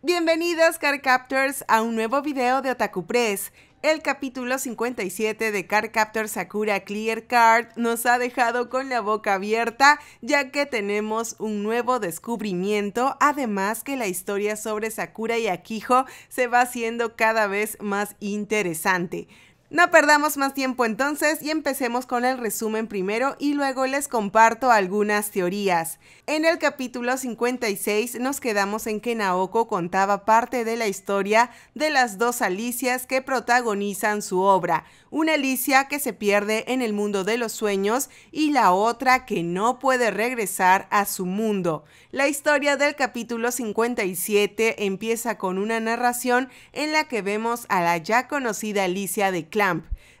Bienvenidos Captors a un nuevo video de Otaku Press. El capítulo 57 de Car Captor Sakura Clear Card nos ha dejado con la boca abierta ya que tenemos un nuevo descubrimiento, además que la historia sobre Sakura y Akiho se va haciendo cada vez más interesante. No perdamos más tiempo entonces y empecemos con el resumen primero y luego les comparto algunas teorías. En el capítulo 56 nos quedamos en que Naoko contaba parte de la historia de las dos Alicias que protagonizan su obra, una Alicia que se pierde en el mundo de los sueños y la otra que no puede regresar a su mundo. La historia del capítulo 57 empieza con una narración en la que vemos a la ya conocida Alicia de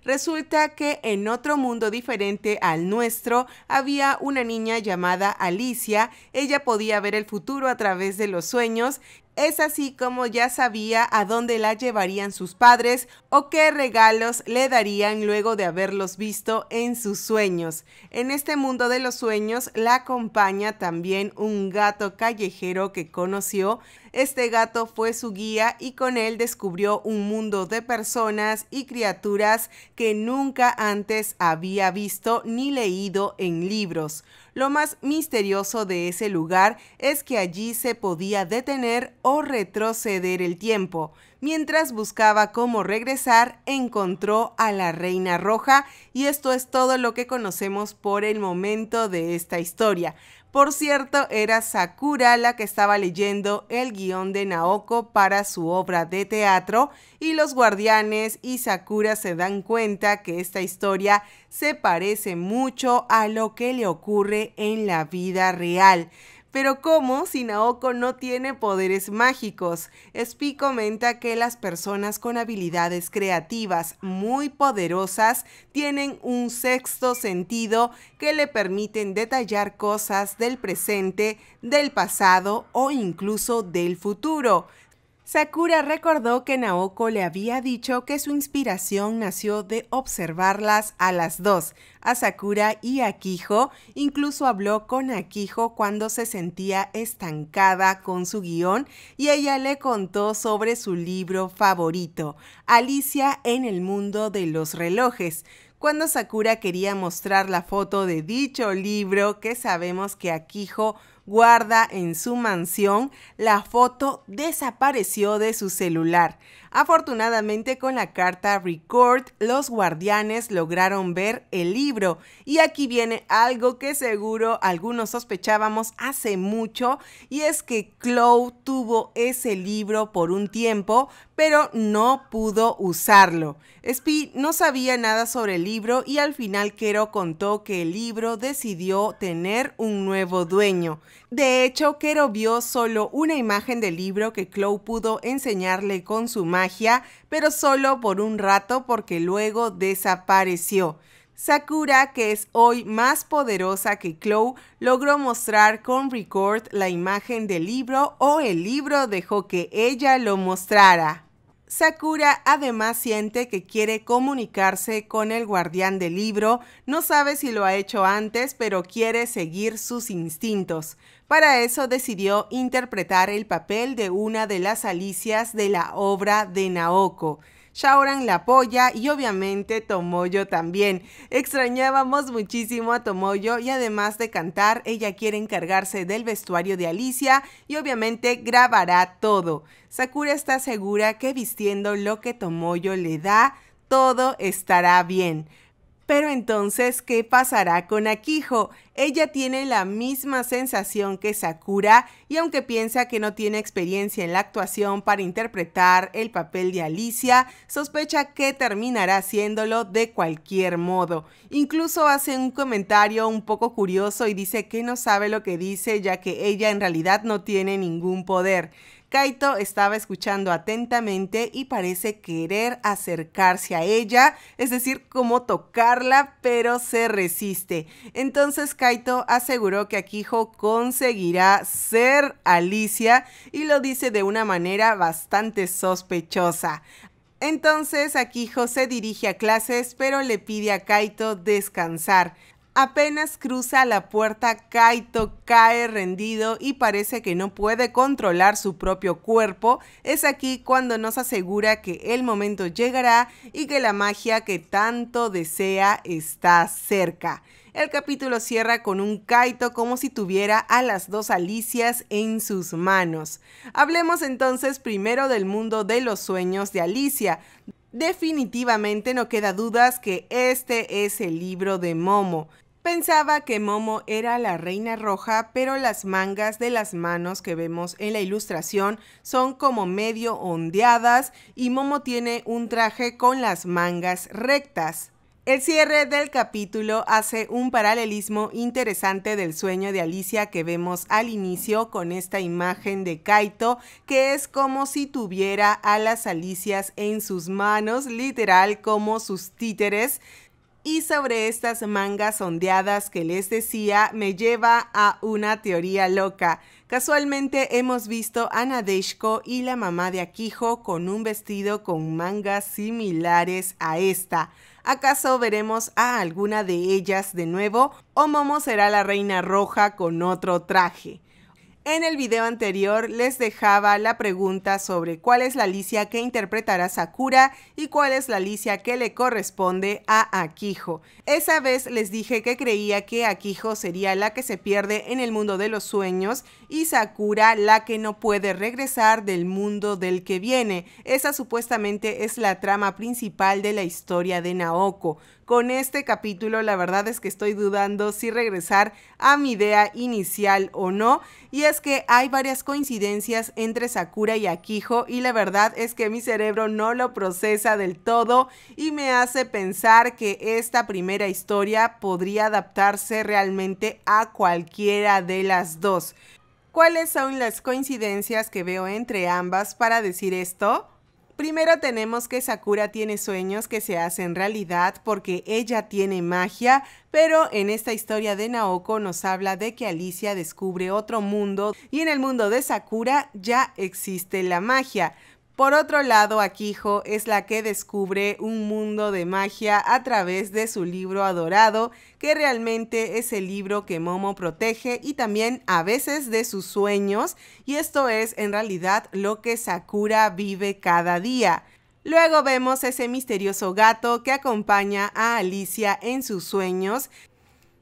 Resulta que en otro mundo diferente al nuestro había una niña llamada Alicia. Ella podía ver el futuro a través de los sueños. Es así como ya sabía a dónde la llevarían sus padres o qué regalos le darían luego de haberlos visto en sus sueños. En este mundo de los sueños la acompaña también un gato callejero que conoció este gato fue su guía y con él descubrió un mundo de personas y criaturas que nunca antes había visto ni leído en libros. Lo más misterioso de ese lugar es que allí se podía detener o retroceder el tiempo. Mientras buscaba cómo regresar, encontró a la Reina Roja y esto es todo lo que conocemos por el momento de esta historia. Por cierto, era Sakura la que estaba leyendo el guión de Naoko para su obra de teatro y los guardianes y Sakura se dan cuenta que esta historia se parece mucho a lo que le ocurre en la vida real. Pero ¿cómo si Naoko no tiene poderes mágicos? Spi comenta que las personas con habilidades creativas muy poderosas tienen un sexto sentido que le permiten detallar cosas del presente, del pasado o incluso del futuro. Sakura recordó que Naoko le había dicho que su inspiración nació de observarlas a las dos, a Sakura y a Kijo. Incluso habló con Akiho cuando se sentía estancada con su guión y ella le contó sobre su libro favorito, Alicia en el mundo de los relojes cuando Sakura quería mostrar la foto de dicho libro que sabemos que Akiho guarda en su mansión, la foto desapareció de su celular. Afortunadamente con la carta Record, los guardianes lograron ver el libro. Y aquí viene algo que seguro algunos sospechábamos hace mucho, y es que Chloe tuvo ese libro por un tiempo, pero no pudo usarlo. Spee no sabía nada sobre el libro y al final Kero contó que el libro decidió tener un nuevo dueño. De hecho, Kero vio solo una imagen del libro que Chloe pudo enseñarle con su magia, pero solo por un rato porque luego desapareció. Sakura, que es hoy más poderosa que Chloe, logró mostrar con Record la imagen del libro o el libro dejó que ella lo mostrara. Sakura además siente que quiere comunicarse con el guardián del libro, no sabe si lo ha hecho antes, pero quiere seguir sus instintos. Para eso decidió interpretar el papel de una de las Alicias de la obra de Naoko. Shauran la apoya y obviamente Tomoyo también. Extrañábamos muchísimo a Tomoyo y además de cantar, ella quiere encargarse del vestuario de Alicia y obviamente grabará todo. Sakura está segura que vistiendo lo que Tomoyo le da, todo estará bien. Pero entonces, ¿qué pasará con Akiho? Ella tiene la misma sensación que Sakura y aunque piensa que no tiene experiencia en la actuación para interpretar el papel de Alicia, sospecha que terminará haciéndolo de cualquier modo. Incluso hace un comentario un poco curioso y dice que no sabe lo que dice ya que ella en realidad no tiene ningún poder. Kaito estaba escuchando atentamente y parece querer acercarse a ella, es decir, como tocarla, pero se resiste. Entonces Kaito aseguró que Aquijo conseguirá ser Alicia y lo dice de una manera bastante sospechosa. Entonces Akijo se dirige a clases, pero le pide a Kaito descansar. Apenas cruza la puerta, Kaito cae rendido y parece que no puede controlar su propio cuerpo. Es aquí cuando nos asegura que el momento llegará y que la magia que tanto desea está cerca. El capítulo cierra con un Kaito como si tuviera a las dos Alicias en sus manos. Hablemos entonces primero del mundo de los sueños de Alicia, Definitivamente no queda dudas que este es el libro de Momo. Pensaba que Momo era la reina roja, pero las mangas de las manos que vemos en la ilustración son como medio ondeadas y Momo tiene un traje con las mangas rectas. El cierre del capítulo hace un paralelismo interesante del sueño de Alicia que vemos al inicio con esta imagen de Kaito, que es como si tuviera a las Alicias en sus manos, literal como sus títeres. Y sobre estas mangas ondeadas que les decía, me lleva a una teoría loca. Casualmente hemos visto a Nadeshko y la mamá de Akijo con un vestido con mangas similares a esta. ¿Acaso veremos a alguna de ellas de nuevo o Momo será la reina roja con otro traje? En el video anterior les dejaba la pregunta sobre cuál es la Alicia que interpretará Sakura y cuál es la Alicia que le corresponde a Akiho. Esa vez les dije que creía que Akiho sería la que se pierde en el mundo de los sueños y Sakura la que no puede regresar del mundo del que viene. Esa supuestamente es la trama principal de la historia de Naoko con este capítulo la verdad es que estoy dudando si regresar a mi idea inicial o no. Y es que hay varias coincidencias entre Sakura y Akiho y la verdad es que mi cerebro no lo procesa del todo y me hace pensar que esta primera historia podría adaptarse realmente a cualquiera de las dos. ¿Cuáles son las coincidencias que veo entre ambas para decir esto? Primero tenemos que Sakura tiene sueños que se hacen realidad porque ella tiene magia, pero en esta historia de Naoko nos habla de que Alicia descubre otro mundo y en el mundo de Sakura ya existe la magia. Por otro lado, Akijo es la que descubre un mundo de magia a través de su libro adorado, que realmente es el libro que Momo protege y también a veces de sus sueños, y esto es en realidad lo que Sakura vive cada día. Luego vemos ese misterioso gato que acompaña a Alicia en sus sueños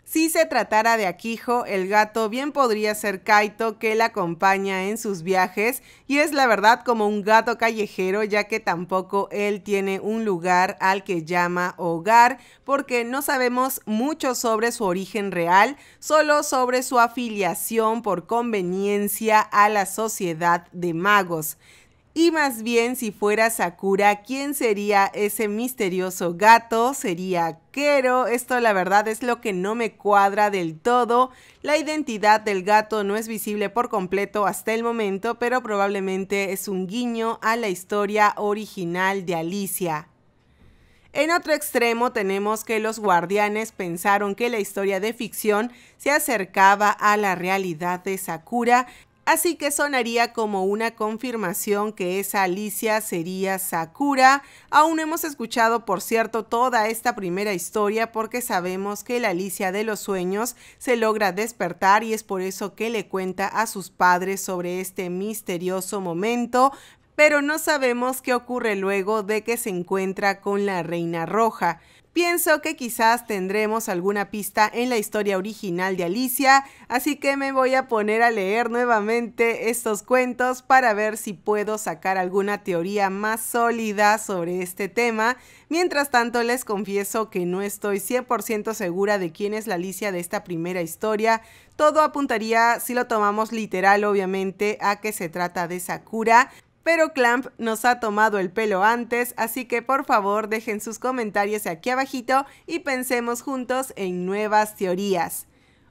si se tratara de Aquijo, el gato bien podría ser Kaito que la acompaña en sus viajes y es la verdad como un gato callejero ya que tampoco él tiene un lugar al que llama hogar porque no sabemos mucho sobre su origen real, solo sobre su afiliación por conveniencia a la sociedad de magos. Y más bien, si fuera Sakura, ¿quién sería ese misterioso gato? Sería Kero. Esto la verdad es lo que no me cuadra del todo. La identidad del gato no es visible por completo hasta el momento, pero probablemente es un guiño a la historia original de Alicia. En otro extremo tenemos que los guardianes pensaron que la historia de ficción se acercaba a la realidad de Sakura Así que sonaría como una confirmación que esa Alicia sería Sakura. Aún hemos escuchado, por cierto, toda esta primera historia porque sabemos que la Alicia de los sueños se logra despertar y es por eso que le cuenta a sus padres sobre este misterioso momento, pero no sabemos qué ocurre luego de que se encuentra con la Reina Roja. Pienso que quizás tendremos alguna pista en la historia original de Alicia, así que me voy a poner a leer nuevamente estos cuentos para ver si puedo sacar alguna teoría más sólida sobre este tema. Mientras tanto, les confieso que no estoy 100% segura de quién es la Alicia de esta primera historia. Todo apuntaría, si lo tomamos literal obviamente, a que se trata de Sakura, pero Clamp nos ha tomado el pelo antes, así que por favor dejen sus comentarios aquí abajito y pensemos juntos en nuevas teorías.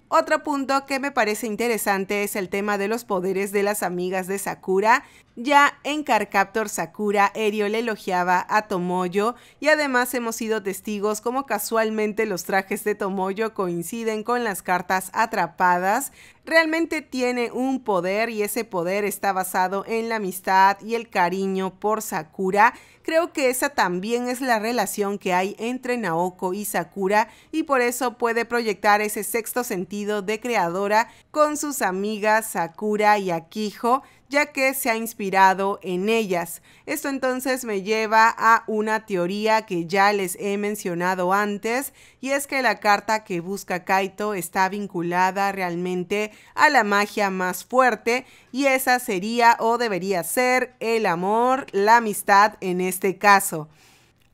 Otro punto que me parece interesante es el tema de los poderes de las amigas de Sakura, ya en Carcaptor Sakura, Erio le elogiaba a Tomoyo y además hemos sido testigos como casualmente los trajes de Tomoyo coinciden con las cartas atrapadas. Realmente tiene un poder y ese poder está basado en la amistad y el cariño por Sakura. Creo que esa también es la relación que hay entre Naoko y Sakura y por eso puede proyectar ese sexto sentido de creadora con sus amigas Sakura y Akiho ya que se ha inspirado en ellas. Esto entonces me lleva a una teoría que ya les he mencionado antes, y es que la carta que busca Kaito está vinculada realmente a la magia más fuerte, y esa sería o debería ser el amor, la amistad en este caso.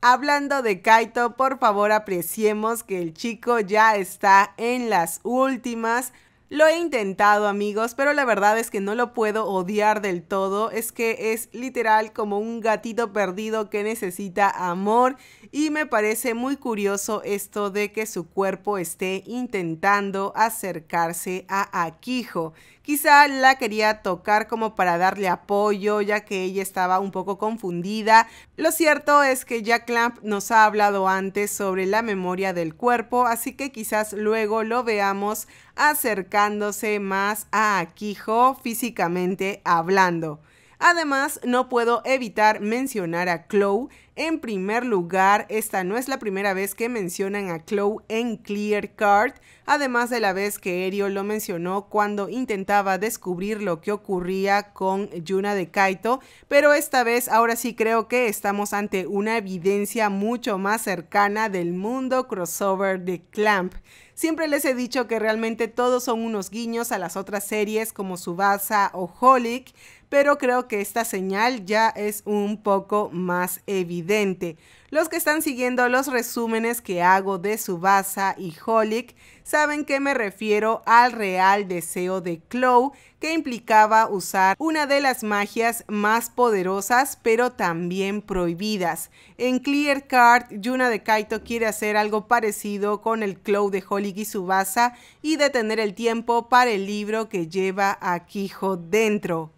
Hablando de Kaito, por favor apreciemos que el chico ya está en las últimas, lo he intentado amigos, pero la verdad es que no lo puedo odiar del todo, es que es literal como un gatito perdido que necesita amor y me parece muy curioso esto de que su cuerpo esté intentando acercarse a Akijo, Quizá la quería tocar como para darle apoyo, ya que ella estaba un poco confundida. Lo cierto es que Jack Clamp nos ha hablado antes sobre la memoria del cuerpo, así que quizás luego lo veamos acercándose más a Akiho físicamente hablando. Además, no puedo evitar mencionar a Chloe. En primer lugar, esta no es la primera vez que mencionan a Chloe en Clear Card, además de la vez que Erio lo mencionó cuando intentaba descubrir lo que ocurría con Yuna de Kaito, pero esta vez ahora sí creo que estamos ante una evidencia mucho más cercana del mundo crossover de Clamp. Siempre les he dicho que realmente todos son unos guiños a las otras series como Subasa o Holic, pero creo que esta señal ya es un poco más evidente. Los que están siguiendo los resúmenes que hago de Subasa y Holic saben que me refiero al real deseo de Chloe, que implicaba usar una de las magias más poderosas, pero también prohibidas. En Clear Card, Yuna de Kaito quiere hacer algo parecido con el Chloe de Holic y Subasa y detener el tiempo para el libro que lleva a Kijo dentro.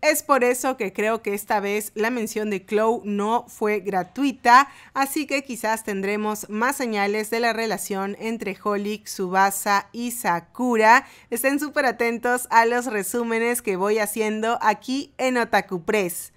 Es por eso que creo que esta vez la mención de Chloe no fue gratuita, así que quizás tendremos más señales de la relación entre Holly, Subasa y Sakura. Estén súper atentos a los resúmenes que voy haciendo aquí en Otaku Press.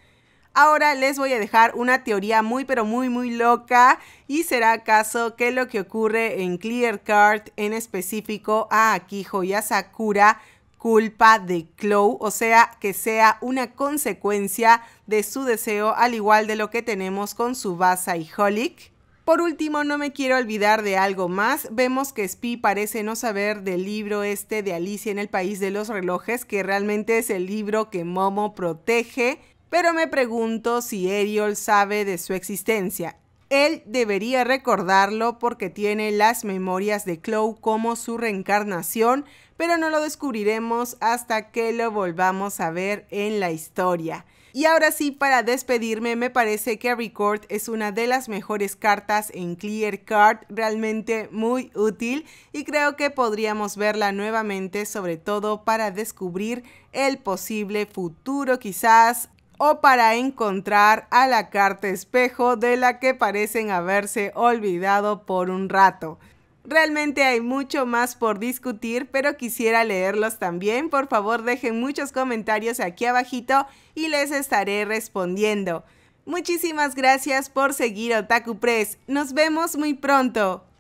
Ahora les voy a dejar una teoría muy pero muy muy loca y será acaso que lo que ocurre en Clear Card en específico a Akiho y a Sakura culpa de Chloe, o sea, que sea una consecuencia de su deseo, al igual de lo que tenemos con Subasa y Holic. Por último, no me quiero olvidar de algo más. Vemos que Spee parece no saber del libro este de Alicia en el País de los Relojes, que realmente es el libro que Momo protege. Pero me pregunto si Ariel sabe de su existencia. Él debería recordarlo porque tiene las memorias de Chloe como su reencarnación, pero no lo descubriremos hasta que lo volvamos a ver en la historia. Y ahora sí, para despedirme, me parece que Record es una de las mejores cartas en Clear Card, realmente muy útil y creo que podríamos verla nuevamente, sobre todo para descubrir el posible futuro quizás o para encontrar a la carta espejo de la que parecen haberse olvidado por un rato. Realmente hay mucho más por discutir, pero quisiera leerlos también. Por favor, dejen muchos comentarios aquí abajito y les estaré respondiendo. Muchísimas gracias por seguir Otaku Press. Nos vemos muy pronto.